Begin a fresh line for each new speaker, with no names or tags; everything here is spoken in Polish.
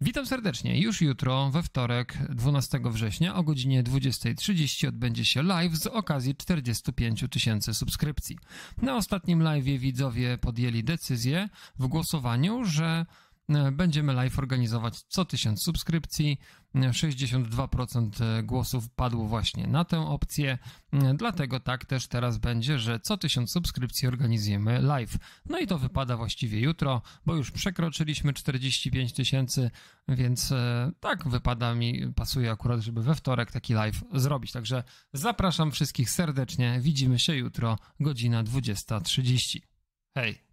Witam serdecznie. Już jutro, we wtorek, 12 września o godzinie 20.30 odbędzie się live z okazji 45 tysięcy subskrypcji. Na ostatnim live widzowie podjęli decyzję w głosowaniu, że Będziemy live organizować co 1000 subskrypcji. 62% e, głosów padło właśnie na tę opcję, e, dlatego tak też teraz będzie, że co 1000 subskrypcji organizujemy live. No i to wypada właściwie jutro, bo już przekroczyliśmy 45 tysięcy, więc e, tak wypada mi, pasuje akurat, żeby we wtorek taki live zrobić. Także zapraszam wszystkich serdecznie. Widzimy się jutro, godzina 20.30. Hej!